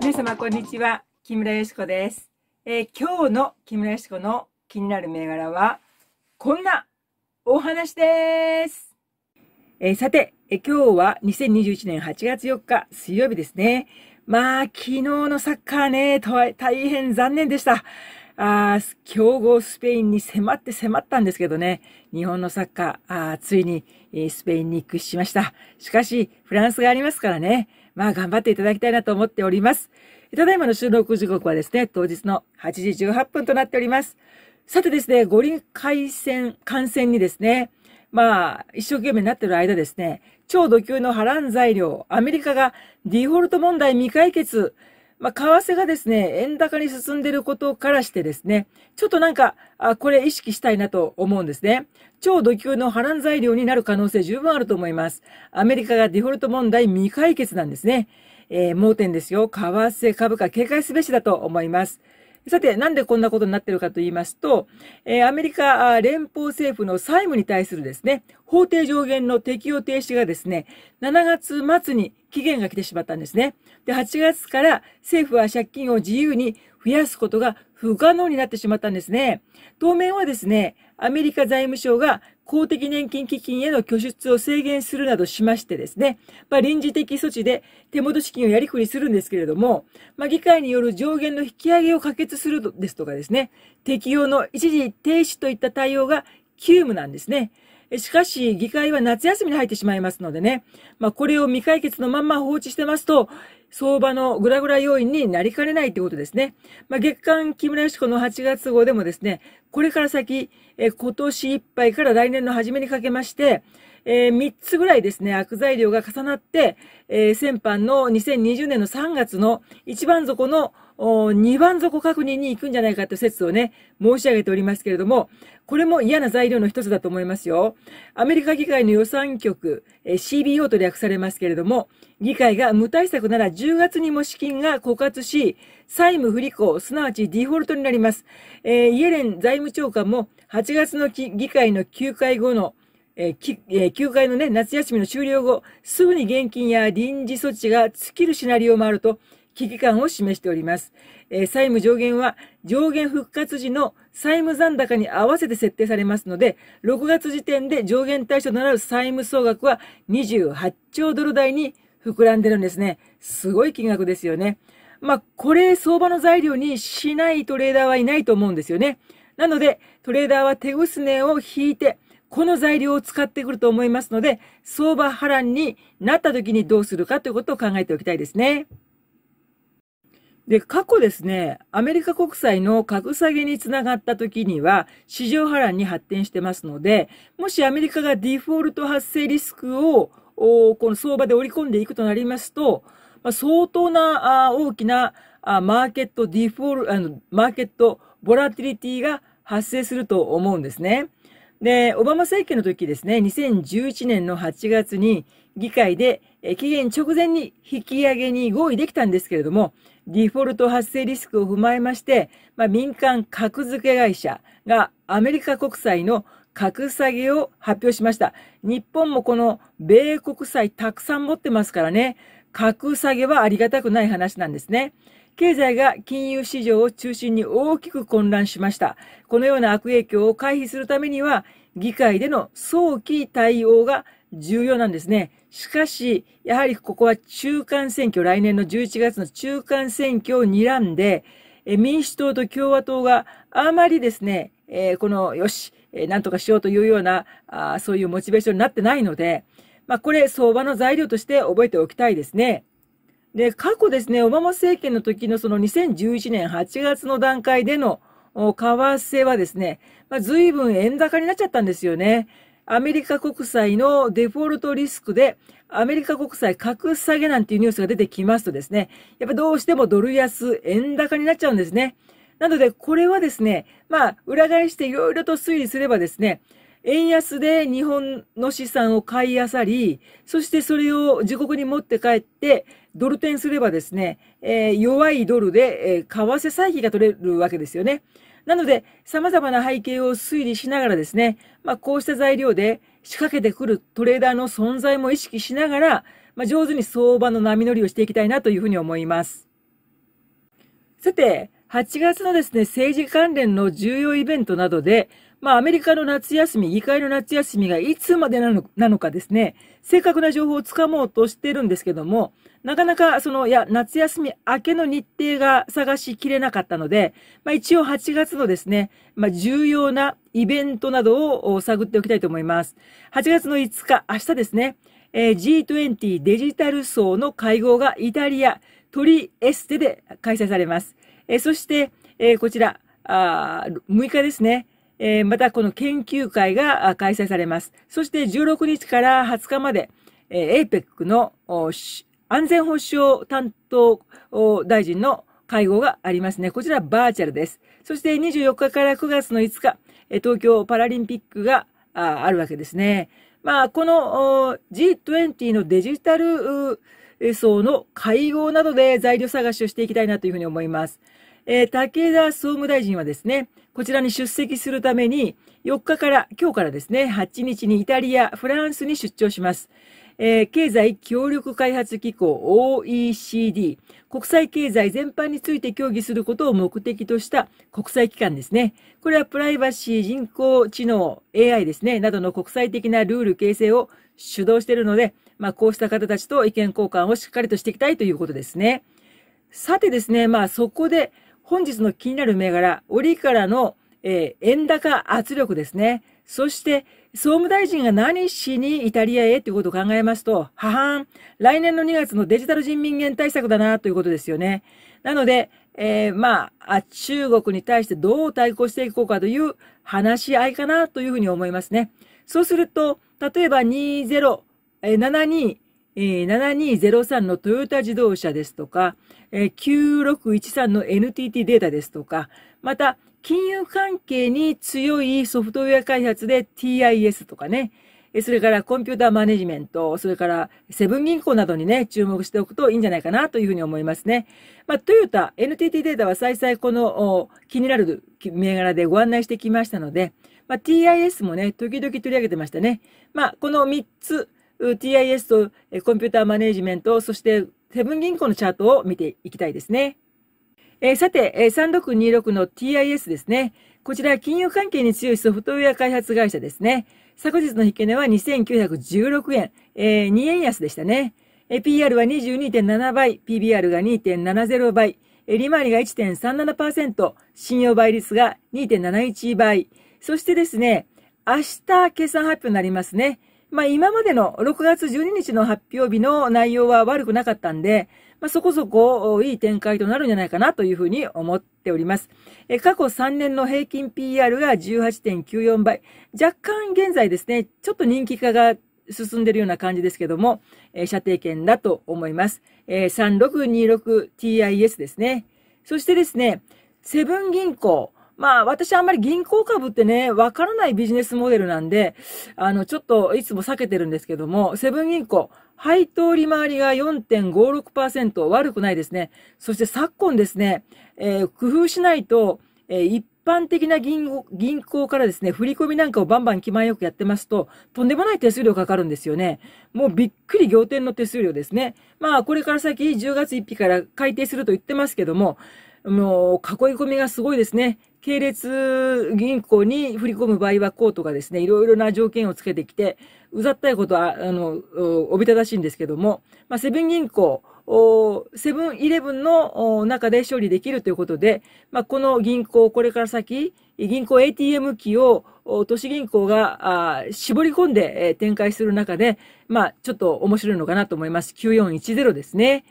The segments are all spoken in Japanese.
皆様こんにちは木村よしこです、えー、今日の木村よしこの気になる銘柄はこんなお話です、えー、さて、えー、今日は2021年8月4日水曜日ですねまあ昨日のサッカーね大変残念でしたあ強豪スペインに迫って迫ったんですけどね、日本のサッカー、あついにスペインに屈しました。しかし、フランスがありますからね、まあ頑張っていただきたいなと思っております。ただいまの収録時刻はですね、当日の8時18分となっております。さてですね、五輪開戦、観戦にですね、まあ、一生懸命になってる間ですね、超度級の波乱材料、アメリカがディフォルト問題未解決、まあ、為替がですね、円高に進んでいることからしてですね、ちょっとなんか、あこれ意識したいなと思うんですね。超土級の波乱材料になる可能性十分あると思います。アメリカがデフォルト問題未解決なんですね。えー、盲点ですよ。為替株価警戒すべしだと思います。さて、なんでこんなことになってるかと言いますと、えアメリカ連邦政府の債務に対するですね、法定上限の適用停止がですね、7月末に期限が来てしまったんですね。で、8月から政府は借金を自由に増やすことが不可能になってしまったんですね。当面はですね、アメリカ財務省が公的年金基金への拠出を制限するなどしましてですね、まあ、臨時的措置で手元資金をやりくりするんですけれども、まあ、議会による上限の引き上げを可決するですとかですね、適用の一時停止といった対応が急務なんですね。しかし、議会は夏休みに入ってしまいますのでね、まあ、これを未解決のまんま放置してますと、相場のグラグラ要因になりかねないってことですね。まあ、月間木村よしこの8月号でもですね、これから先、え今年いっぱいから来年の初めにかけまして、えー、3つぐらいですね、悪材料が重なって、えー、先般の2020年の3月の一番底の2番底確認に行くんじゃないかという説をね、申し上げておりますけれども、これも嫌な材料の一つだと思いますよ。アメリカ議会の予算局、CBO と略されますけれども、議会が無対策なら10月にも資金が枯渇し、債務不履行、すなわちデフォルトになります。えー、イエレン財務長官も8月の議会の休会後のええー、休会のね、夏休みの終了後、すぐに現金や臨時措置が尽きるシナリオもあると危機感を示しております。えー、債務上限は上限復活時の債務残高に合わせて設定されますので、6月時点で上限対象となる債務総額は28兆ドル台に膨らんでるんですね。すごい金額ですよね。まあ、これ相場の材料にしないトレーダーはいないと思うんですよね。なので、トレーダーは手ぐすねを引いて、この材料を使ってくると思いますので、相場波乱になった時にどうするかということを考えておきたいですね。で、過去ですね、アメリカ国債の格下げにつながった時には、市場波乱に発展してますので、もしアメリカがディフォルト発生リスクを、この相場で織り込んでいくとなりますと、まあ、相当な大きなあマーケットディフォル、あの、マーケットボラティリティが発生すると思うんですね。で、オバマ政権の時ですね、2011年の8月に議会で期限直前に引き上げに合意できたんですけれども、デフォルト発生リスクを踏まえまして、まあ、民間格付け会社がアメリカ国債の格下げを発表しました。日本もこの米国債たくさん持ってますからね、格下げはありがたくない話なんですね。経済が金融市場を中心に大きく混乱しました。このような悪影響を回避するためには、議会での早期対応が重要なんですね。しかし、やはりここは中間選挙、来年の11月の中間選挙を睨んで、え民主党と共和党があまりですね、えー、この、よし、えー、なんとかしようというようなあ、そういうモチベーションになってないので、まあ、これ、相場の材料として覚えておきたいですね。で、過去ですね、オバマ政権の時のその2011年8月の段階での為替はですね、まあ、随分円高になっちゃったんですよね。アメリカ国債のデフォルトリスクで、アメリカ国債格下げなんていうニュースが出てきますとですね、やっぱどうしてもドル安、円高になっちゃうんですね。なので、これはですね、まあ、裏返していろいろと推理すればですね、円安で日本の資産を買いあさり、そしてそれを自国に持って帰って、ドル転すればですね、えー、弱いドルで、えー、為替差比が取れるわけですよね。なので、様々な背景を推理しながらですね、まあ、こうした材料で仕掛けてくるトレーダーの存在も意識しながら、まあ、上手に相場の波乗りをしていきたいなというふうに思います。さて、8月のですね、政治関連の重要イベントなどで、まあ、アメリカの夏休み、議会の夏休みがいつまでなのなのかですね、正確な情報をつかもうとしてるんですけども、なかなかその、いや、夏休み明けの日程が探しきれなかったので、まあ一応8月のですね、まあ重要なイベントなどを探っておきたいと思います。8月の5日、明日ですね、えー、G20 デジタル層の会合がイタリア、トリエステで開催されます。えー、そして、えー、こちら、あ6日ですね、えー、またこの研究会が開催されます。そして16日から20日まで、えー、APEC の安全保障担当大臣の会合がありますね。こちらバーチャルです。そして24日から9月の5日、東京パラリンピックがあるわけですね。まあ、この G20 のデジタル層の会合などで材料探しをしていきたいなというふうに思います。えー、武田総務大臣はですね、こちらに出席するために、4日から、今日からですね、8日にイタリア、フランスに出張します。えー、経済協力開発機構 OECD、国際経済全般について協議することを目的とした国際機関ですね。これはプライバシー、人工知能、AI ですね、などの国際的なルール形成を主導しているので、まあ、こうした方たちと意見交換をしっかりとしていきたいということですね。さてですね、まあそこで、本日の気になる銘柄、折からの、えー、円高圧力ですね。そして、総務大臣が何しにイタリアへということを考えますと、ははん、来年の2月のデジタル人民元対策だなということですよね。なので、えー、まあ、中国に対してどう対抗していこうかという話し合いかなというふうに思いますね。そうすると、例えば2072、え7203のトヨタ自動車ですとか、え9613の NTT データですとか、また、金融関係に強いソフトウェア開発で TIS とかね、それからコンピューターマネジメント、それからセブン銀行などにね、注目しておくといいんじゃないかなというふうに思いますね。まあ、トヨタ、NTT データは再々この気になる銘柄でご案内してきましたので、まあ、TIS もね、時々取り上げてましたね。まあ、この3つ、TIS とコンピューターマネジメント、そしてセブン銀行のチャートを見ていきたいですね。えー、さて、3626の TIS ですね。こちら、金融関係に強いソフトウェア開発会社ですね。昨日の引け値は2916円、えー、2円安でしたね。えー、PR は22.7倍、PBR が2.70倍、えー、利回りが1.37%、信用倍率が2.71倍。そしてですね、明日決算発表になりますね。まあ、今までの6月12日の発表日の内容は悪くなかったんで、まあ、そこそこいい展開となるんじゃないかなというふうに思っております。え過去3年の平均 PR が18.94倍。若干現在ですね、ちょっと人気化が進んでいるような感じですけども、えー、射程圏だと思います。えー、3626TIS ですね。そしてですね、セブン銀行。まあ、私あんまり銀行株ってね、わからないビジネスモデルなんで、あの、ちょっといつも避けてるんですけども、セブン銀行、配当利回りが4.56%、悪くないですね。そして昨今ですね、えー、工夫しないと、えー、一般的な銀銀行からですね、振り込みなんかをバンバン気前よくやってますと、とんでもない手数料かかるんですよね。もうびっくり仰天の手数料ですね。まあ、これから先10月1日から改定すると言ってますけども、もう囲い込みがすごいですね。系列銀行に振り込む場合はこうとかですね、いろいろな条件をつけてきて、うざったいことは、あの、おびただしいんですけども、まあ、セブン銀行、セブンイレブンの中で処理できるということで、まあ、この銀行、これから先、銀行 ATM 機を都市銀行が絞り込んで展開する中で、まあ、ちょっと面白いのかなと思います。9410ですね。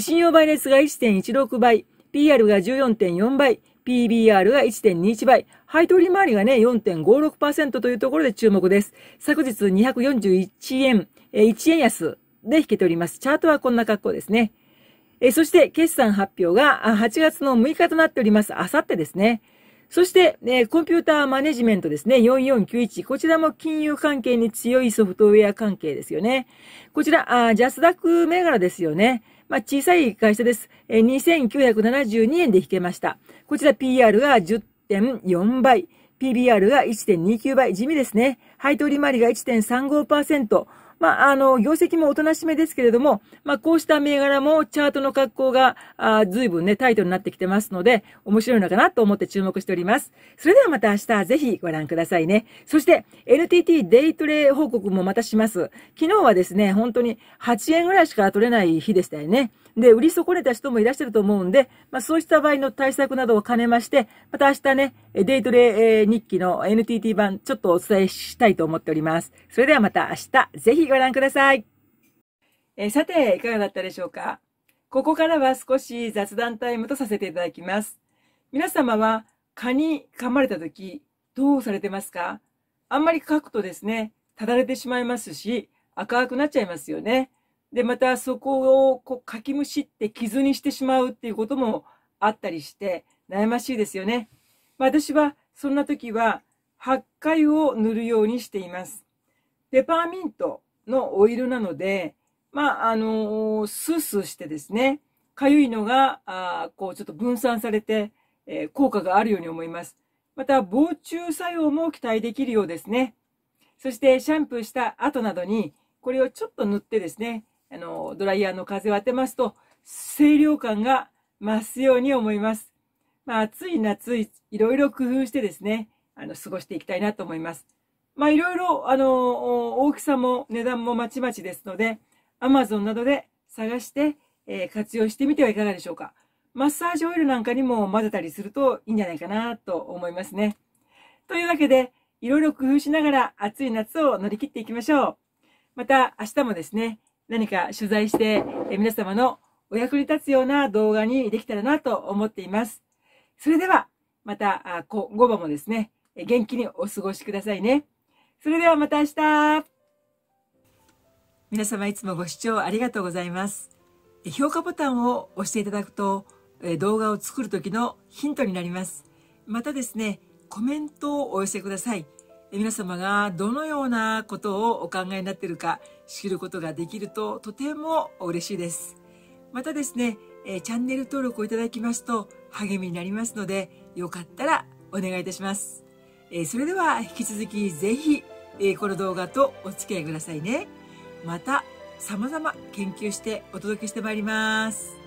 信用倍率が1.16倍、PR が14.4倍、PBR が1.21倍、配当利回りがね、4.56%というところで注目です。昨日241円、え1円安で引けております。チャートはこんな格好ですね。えそして、決算発表が8月の6日となっております。あさってですね。そして、えコンピューターマネジメントですね。4491。こちらも金融関係に強いソフトウェア関係ですよね。こちら、あジャスダック銘柄ですよね。まあ、小さい会社です。え2972円で引けました。こちら PR が10.4倍。PBR が1.29倍。地味ですね。配当利回りが1.35%。まあ、あの、業績もおとなしめですけれども、まあ、こうした銘柄もチャートの格好が、あ随分ね、タイトルになってきてますので、面白いのかなと思って注目しております。それではまた明日、ぜひご覧くださいね。そして、NTT デイトレ報告もまたします。昨日はですね、本当に8円ぐらいしか取れない日でしたよね。で、売り損ねた人もいらっしゃると思うんで、まあ、そうした場合の対策などを兼ねまして、また明日ね、デイトレ日記の NTT 版、ちょっとお伝えしたいと思っております。それではまた明日、ぜひご覧ください。えー、さて、いかがだったでしょうかここからは少し雑談タイムとさせていただきます。皆様は蚊に噛まれた時、どうされてますかあんまり書くとですね、ただれてしまいますし、赤くなっちゃいますよね。で、またそこをこうかきむしって傷にしてしまうっていうこともあったりして、悩ましいですよね。まあ、私はそんな時は、8回を塗るようにしています。ペパーミントのオイルなので、まあ、あのー、スースーしてですね、かゆいのが、あこう、ちょっと分散されて、えー、効果があるように思います。また、防虫作用も期待できるようですね。そして、シャンプーした後などに、これをちょっと塗ってですね、あの、ドライヤーの風を当てますと、清涼感が増すように思います。まあ、暑い夏、いろいろ工夫してですね、あの、過ごしていきたいなと思います。まあ、いろいろ、あの、大きさも値段もまちまちですので、Amazon などで探して、えー、活用してみてはいかがでしょうか。マッサージオイルなんかにも混ぜたりするといいんじゃないかなと思いますね。というわけで、いろいろ工夫しながら暑い夏を乗り切っていきましょう。また明日もですね、何か取材して、え皆様のお役に立つような動画にできたらなと思っています。それでは、また、あ、こ、午後もですね、元気にお過ごしくださいね。それではまた明日皆様いつもご視聴ありがとうございます。評価ボタンを押していただくと、動画を作る時のヒントになります。またですね、コメントをお寄せください。皆様がどのようなことをお考えになっているか知ることができるととても嬉しいです。またですね、えチャンネル登録をいただきますと励みになりますので、よかったらお願いいたします。えそれでは引き続きぜひ、えこの動画とお付き合いくださいね。また様々研究してお届けしてまいります。